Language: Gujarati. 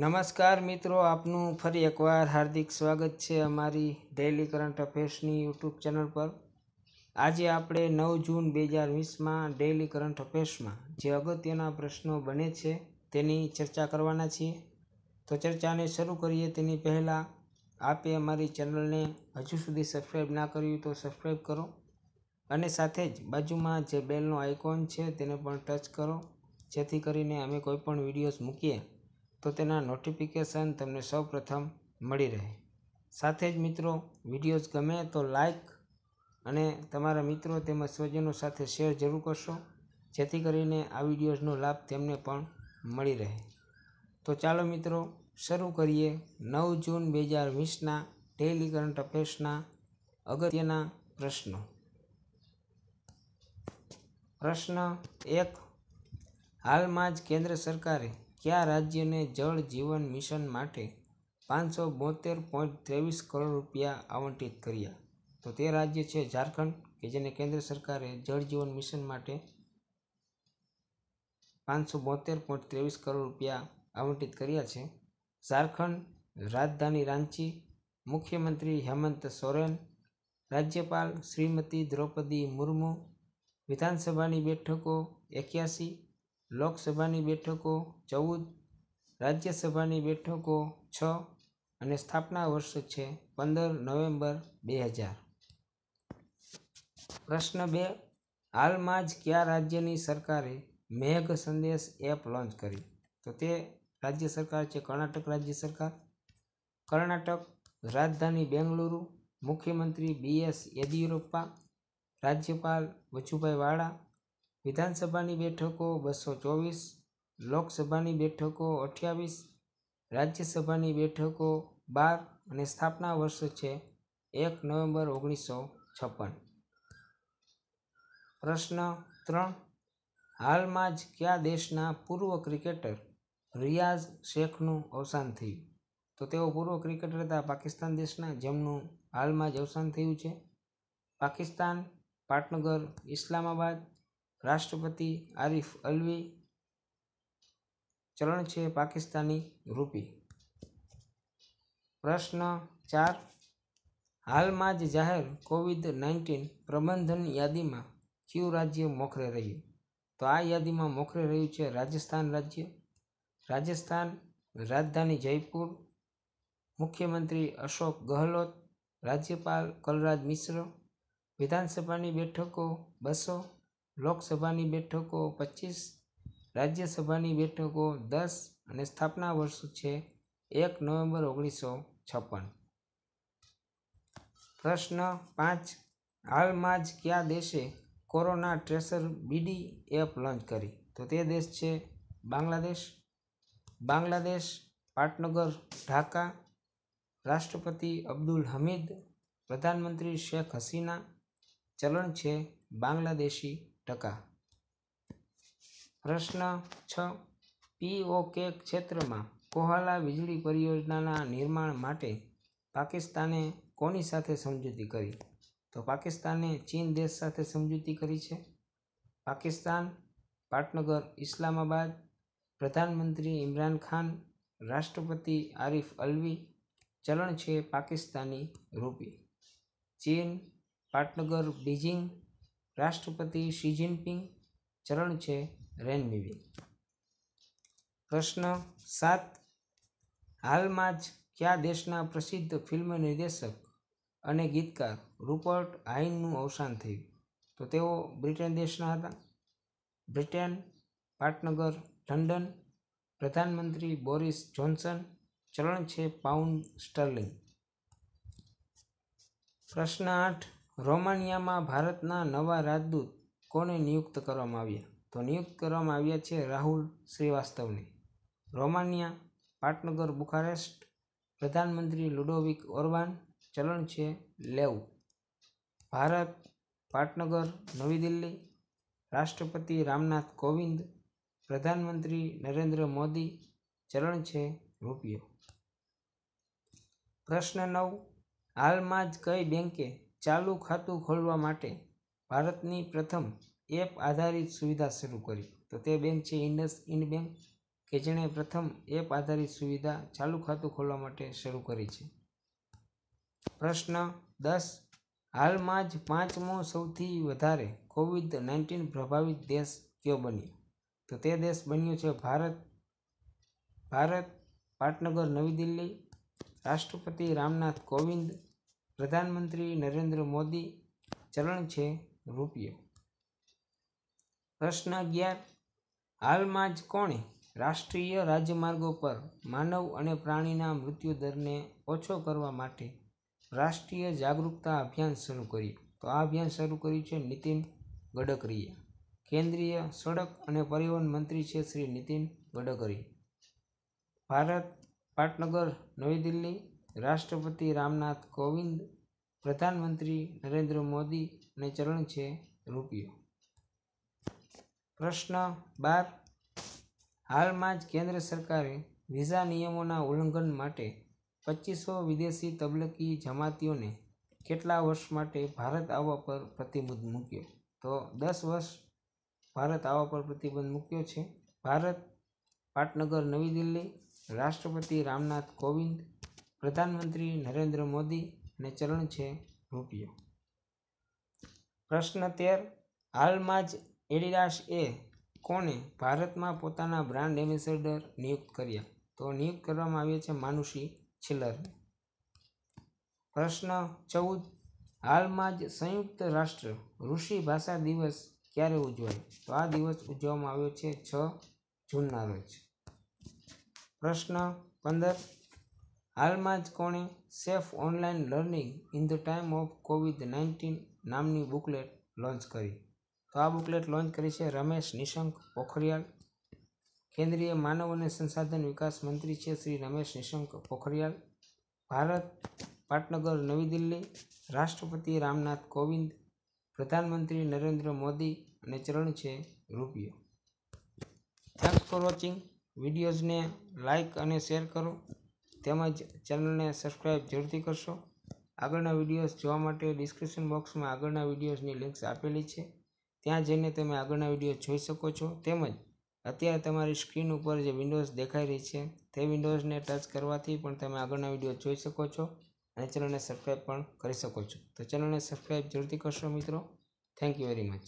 નમસ્કાર મિત્રો આપનું ફરી એકવાર હાર્દિક સ્વાગત છે અમારી ડેઇલી કરંટ અફેર્સની યુટ્યુબ ચેનલ પર આજે આપણે નવ જૂન બે હજાર વીસમાં ડેઇલી કરંટ અફેર્સમાં જે અગત્યના પ્રશ્નો બને છે તેની ચર્ચા કરવાના છીએ તો ચર્ચાને શરૂ કરીએ તેની પહેલાં આપે અમારી ચેનલને હજુ સુધી સબસ્ક્રાઈબ ના કર્યું તો સબસ્ક્રાઈબ કરો અને સાથે જ બાજુમાં જે બેલનો આઇકોન છે તેને પણ ટચ કરો જેથી કરીને અમે કોઈપણ વિડીયોઝ મૂકીએ તો તેના નોટિફિકેશન તમને સૌપ્રથમ મળી રહે સાથે જ મિત્રો વિડીયોઝ ગમે તો લાઇક અને તમારા મિત્રો તેમજ સ્વજનો સાથે શેર જરૂર કરશો જેથી કરીને આ વિડીયોઝનો લાભ તેમને પણ મળી રહે તો ચાલો મિત્રો શરૂ કરીએ નવ જૂન બે હજાર વીસના ડેઇલી કરંટ અફેર્સના અગત્યના પ્રશ્નો પ્રશ્ન એક હાલમાં જ કેન્દ્ર સરકારે કયા રાજ્યને જળ જીવન મિશન માટે પાંચસો બોતેર પોઈન્ટ ત્રેવીસ કરોડ રૂપિયા આવંટિત કર્યા તો તે રાજ્ય છે ઝારખંડ કે જેને કેન્દ્ર સરકારે જળ જીવન મિશન માટે પાંચસો બોતેર પોઈન્ટ ત્રેવીસ કરોડ રૂપિયા આવંટિત કર્યા છે ઝારખંડ રાજધાની રાંચી મુખ્યમંત્રી હેમંત સોરેન રાજ્યપાલ શ્રીમતી દ્રૌપદી મુર્મુ વિધાનસભાની બેઠકો એક્યાસી લોકસભાની બેઠકો ચૌદ રાજ્યસભાની બેઠકો છ અને સ્થાપના વર્ષ છે પંદર નવેમ્બર બે હજાર પ્રશ્ન બે હાલમાં જ કયા રાજ્યની સરકારે મેઘ સંદેશ એપ લોન્ચ કરી તો તે રાજ્ય સરકાર છે કર્ણાટક રાજ્ય સરકાર કર્ણાટક રાજધાની બેંગલુરુ મુખ્યમંત્રી બી એસ યેદિયુરપ્પા રાજ્યપાલ વજુભાઈ વાળા વિધાનસભાની બેઠકો બસો ચોવીસ લોકસભાની બેઠકો અઠ્યાવીસ રાજ્યસભાની બેઠકો બાર અને સ્થાપના વર્ષ છે એક નવેમ્બર ઓગણીસો છપ્પન પ્રશ્ન ત્રણ હાલમાં જ કયા દેશના પૂર્વ ક્રિકેટર રિયાઝ શેખનું અવસાન થયું તો તેઓ પૂર્વ ક્રિકેટર હતા પાકિસ્તાન દેશના જેમનું હાલમાં જ અવસાન થયું છે પાકિસ્તાન પાટનગર ઇસ્લામાબાદ રાષ્ટ્રપતિ આરિફ અલવી ચલણ છે પાકિસ્તાની રૂપી પ્રશ્ન ચાર હાલમાં જ જાહેર કોવિડ નાઇન્ટીન પ્રબંધન યાદીમાં કયું રાજ્ય મોખરે રહ્યું તો આ યાદીમાં મોખરે રહ્યું છે રાજસ્થાન રાજ્ય રાજસ્થાન રાજધાની જયપુર મુખ્યમંત્રી અશોક ગહલોત રાજ્યપાલ કલરાજ મિશ્ર વિધાનસભાની બેઠકો બસો લોકસભાની બેઠકો પચીસ રાજ્યસભાની બેઠકો દસ અને સ્થાપના વર્ષ છે એક નવેમ્બર ઓગણીસો છપ્પન પ્રશ્ન પાંચ હાલમાં જ કયા દેશે corona tracer BD app launch કરી તો તે દેશ છે બાંગ્લાદેશ બાંગ્લાદેશ પાટનગર ઢાકા રાષ્ટ્રપતિ અબ્દુલ હમીદ પ્રધાનમંત્રી શેખ હસીના ચલણ છે બાંગ્લાદેશી ટકા પ્રશ્ન છ પીઓકે ક્ષેત્રમાં કોહાલા વીજળી પરિયોજનાના નિર્માણ માટે પાકિસ્તાને કોની સાથે સમજૂતી કરી તો પાકિસ્તાને ચીન દેશ સાથે સમજૂતી કરી છે પાકિસ્તાન પાટનગર ઇસ્લામાબાદ પ્રધાનમંત્રી ઇમરાન ખાન રાષ્ટ્રપતિ આરિફ અલવી ચલણ છે પાકિસ્તાની રૂપી ચીન પાટનગર બીજિંગ રાષ્ટ્રપતિ શી જિનપિંગ ચરણ છે રેનવિવિંગ પ્રશ્ન સાત હાલમાં જ કયા દેશના પ્રસિદ્ધ ફિલ્મ નિર્દેશક અને ગીતકાર રૂપર્ટ હાઇનનું અવસાન થયું તો તેઓ બ્રિટન દેશના હતા બ્રિટન પાટનગર લંડન પ્રધાનમંત્રી બોરિસ જોન્સન ચરણ છે પાઉન્ડ સ્ટર્લિંગ પ્રશ્ન આઠ રોમાનિયામાં ભારતના નવા રાજદૂત કોને નિયુક્ત કરવામાં આવ્યા તો નિયુક્ત કરવામાં આવ્યા છે રાહુલ શ્રીવાસ્તવને રોમાનિયા પાટનગર બુખારેસ્ટ પ્રધાનમંત્રી લુડોવિક ઓર્બાન ચલણ છે લેવ ભારત પાટનગર નવી દિલ્હી રાષ્ટ્રપતિ રામનાથ કોવિંદ પ્રધાનમંત્રી નરેન્દ્ર મોદી ચલણ છે રૂપિયો પ્રશ્ન નવ હાલમાં જ કઈ બેંકે ચાલુ ખાતું ખોલવા માટે ભારતની પ્રથમ એપ આધારિત સુવિધા શરૂ કરી તો તે બેંક છે ઇન્ડસ ઇન્ડ બેંક કે જેણે પ્રથમ એપ આધારિત સુવિધા ચાલુ ખાતું ખોલવા માટે શરૂ કરી છે પ્રશ્ન દસ હાલમાં જ પાંચમો સૌથી વધારે કોવિડ નાઇન્ટીન પ્રભાવિત દેશ કયો બન્યો તો તે દેશ બન્યો છે ભારત ભારત પાટનગર નવી દિલ્હી રાષ્ટ્રપતિ રામનાથ કોવિંદ પ્રધાનમંત્રી નરેન્દ્ર મોદી ચલણ છે રૂપિયો પ્રશ્ન અગિયાર હાલમાં જ કોણે રાષ્ટ્રીય રાજમાર્ગો પર માનવ અને પ્રાણીના મૃત્યુદરને ઓછો કરવા માટે રાષ્ટ્રીય જાગરૂકતા અભિયાન શરૂ કર્યું તો આ અભિયાન શરૂ કર્યું છે નીતિન ગડકરીએ કેન્દ્રીય સડક અને પરિવહન મંત્રી છે શ્રી નીતિન ગડકરી ભારત પાટનગર નવી દિલ્હી રાષ્ટ્રપતિ રામનાથ કોવિંદ પ્રધાનમંત્રી નરેન્દ્ર મોદીને ચરણ છે રૂપિયો પ્રશ્ન બાર હાલમાં જ કેન્દ્ર સરકારે વિઝા નિયમોના ઉલ્લંઘન માટે પચીસો વિદેશી તબલકી જમાતીઓને કેટલા વર્ષ માટે ભારત આવવા પર પ્રતિબંધ મૂક્યો તો દસ વર્ષ ભારત આવવા પર પ્રતિબંધ મૂક્યો છે ભારત પાટનગર નવી દિલ્હી રાષ્ટ્રપતિ રામનાથ કોવિંદ પ્રધાનમંત્રી નરેન્દ્ર મોદી અને ચલણ છે રૂપિયો પ્રશ્ન તેર હાલમાં જ એડિડાસ એ કોને ભારતમાં પોતાના બ્રાન્ડ એમ્બેસેડર નિયુક્ત કર્યા તો નિયુક્ત કરવામાં આવ્યા છે માનુષી છિલ્લરને પ્રશ્ન ચૌદ હાલમાં જ સંયુક્ત રાષ્ટ્ર ઋષિ ભાષા દિવસ ક્યારે ઉજવાય તો આ દિવસ ઉજવવામાં આવ્યો છે છ જૂનના રોજ પ્રશ્ન પંદર હાલમાં જ કોણે safe online learning in the time of covid nineteen નામની બુકલેટ લોન્ચ કરી તો આ બુકલેટ લોન્ચ કરી છે રમેશ નિશંક પોખરિયાલ કેન્દ્રીય માનવ અને સંસાધન વિકાસ મંત્રી છે શ્રી રમેશ નિશંક પોખરિયાલ ભારત પાટનગર નવી દિલ્હી રાષ્ટ્રપતિ રામનાથ કોવિંદ પ્રધાનમંત્રી નરેન્દ્ર મોદી અને ચરણ છે રૂપિયો થેન્ક્સ ફોર વોચિંગ વિડીયોઝને લાઇક અને શેર કરો તેમજ ચેનલને સબસ્ક્રાઈબ જરૂરથી કરશો આગળના વિડીયોઝ જોવા માટે ડિસ્ક્રિપ્શન બોક્સમાં આગળના વિડીયોઝની લિંક્સ આપેલી છે ત્યાં જઈને તમે આગળના વિડીયો જોઈ શકો છો તેમજ અત્યારે તમારી સ્ક્રીન ઉપર જે વિન્ડોઝ દેખાઈ રહી છે તે વિન્ડોઝને ટચ કરવાથી પણ તમે આગળના વિડીયો જોઈ શકો છો અને ચેનલને સબસ્ક્રાઈબ પણ કરી શકો છો તો ચેનલને સબસ્ક્રાઈબ જરૂરથી કરશો મિત્રો થેન્ક યુ વેરી મચ